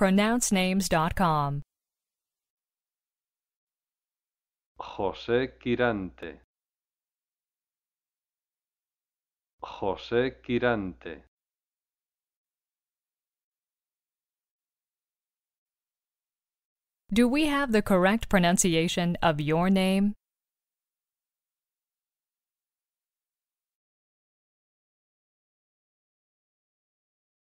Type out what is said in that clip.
pronouncenames.com. José Quirante. José Quirante. Do we have the correct pronunciation of your name?